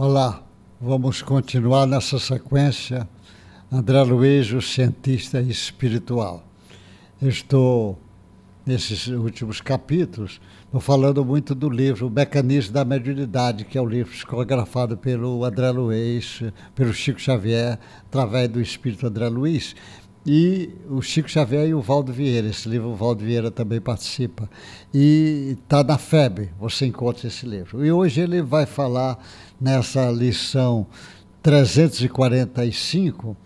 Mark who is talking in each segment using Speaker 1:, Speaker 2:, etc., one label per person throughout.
Speaker 1: Olá, vamos continuar nessa sequência. André Luiz, o cientista espiritual. Estou, nesses últimos capítulos, estou falando muito do livro O Mecanismo da Mediunidade, que é o livro psicografado pelo André Luiz, pelo Chico Xavier, através do espírito André Luiz e o Chico Xavier e o Valdo Vieira. Esse livro o Valdo Vieira também participa. E está na FEB, você encontra esse livro. E hoje ele vai falar nessa lição 345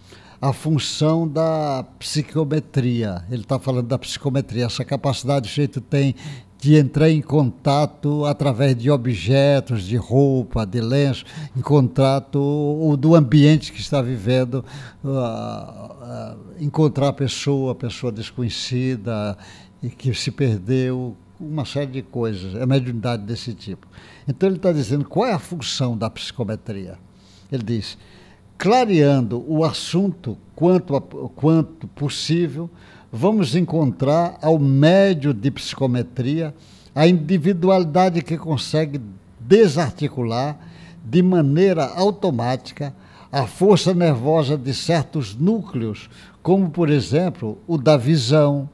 Speaker 1: a função da psicometria. Ele está falando da psicometria, essa capacidade que o jeito tem de entrar em contato através de objetos, de roupa, de lenço, em contato ou do ambiente que está vivendo, uh, uh, encontrar a pessoa, a pessoa desconhecida e que se perdeu, uma série de coisas, é mediunidade desse tipo. Então ele está dizendo qual é a função da psicometria. Ele diz, clareando o assunto quanto, a, quanto possível, vamos encontrar ao médio de psicometria a individualidade que consegue desarticular de maneira automática a força nervosa de certos núcleos, como por exemplo o da visão,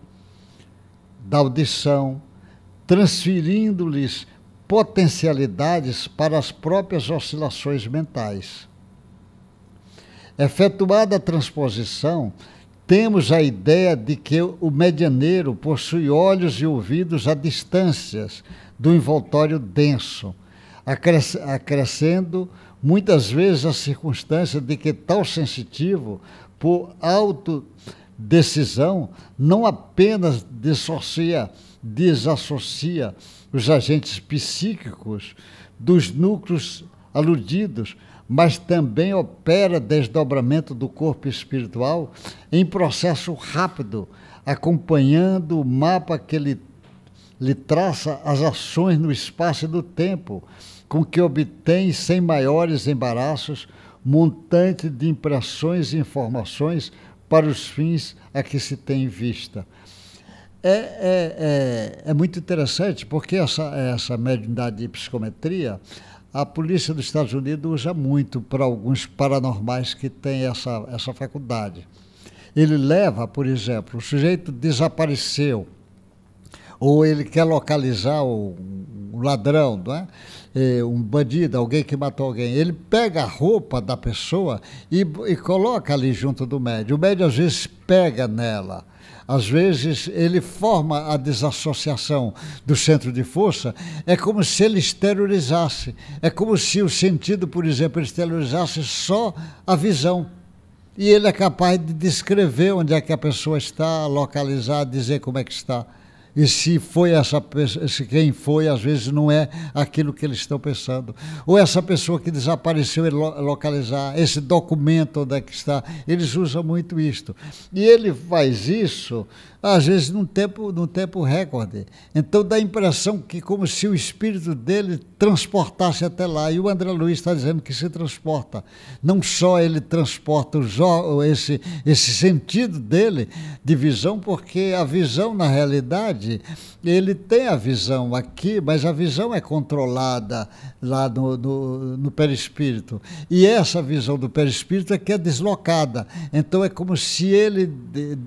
Speaker 1: da audição, transferindo-lhes potencialidades para as próprias oscilações mentais. Efetuada a transposição, temos a ideia de que o medianeiro possui olhos e ouvidos a distâncias do envoltório denso, acrescendo muitas vezes a circunstância de que tal sensitivo, por autodecisão, não apenas dissocia, desassocia os agentes psíquicos dos núcleos aludidos, mas também opera desdobramento do corpo espiritual em processo rápido, acompanhando o mapa que lhe, lhe traça as ações no espaço e no tempo, com que obtém, sem maiores embaraços, montante de impressões e informações para os fins a que se tem em vista. É, é, é, é, muito interessante porque essa, essa mediunidade de psicometria a polícia dos Estados Unidos usa muito para alguns paranormais que têm essa, essa faculdade. Ele leva, por exemplo, o sujeito desapareceu, ou ele quer localizar o, o ladrão, não é? é? um bandido, alguém que matou alguém, ele pega a roupa da pessoa e, e, coloca ali junto do médio. O médio às vezes pega nela. Às vezes ele forma a desassociação do centro de força, é como se ele exteriorizasse, é como se o sentido, por exemplo, exteriorizasse só a visão. E ele é capaz de descrever onde é que a pessoa está, localizar, dizer como é que está. E se foi essa se quem foi, às vezes não é aquilo que eles estão pensando. Ou essa pessoa que desapareceu e localizar, esse documento onde é que está. Eles usam muito isto. E ele faz isso, às vezes, num tempo, num tempo recorde. Então dá a impressão que como se o espírito dele transportasse até lá. E o André Luiz está dizendo que se transporta. Não só ele transporta esse, esse sentido dele de visão, porque a visão, na realidade, ele tem a visão aqui, mas a visão é controlada lá no, no, no perispírito. E essa visão do perispírito é que é deslocada. Então é como se ele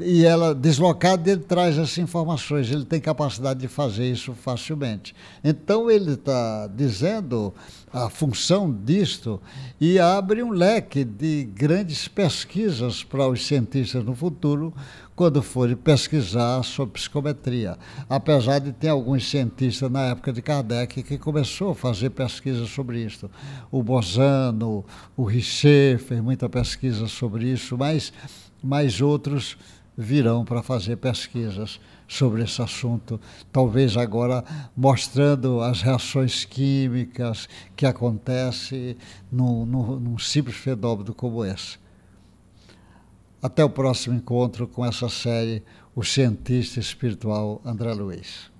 Speaker 1: e ela, deslocada, ele traz essas informações, ele tem capacidade de fazer isso facilmente. Então ele está dizendo a função disto e abre um leque de grandes pesquisas para os cientistas no futuro quando forem pesquisar sobre psicometria apesar de ter alguns cientistas na época de Kardec que começou a fazer pesquisa sobre isso. O Bozano, o Richer fez muita pesquisa sobre isso, mas mais outros virão para fazer pesquisas sobre esse assunto, talvez agora mostrando as reações químicas que acontecem num, num, num simples fenômeno como esse. Até o próximo encontro com essa série o cientista espiritual André Luiz.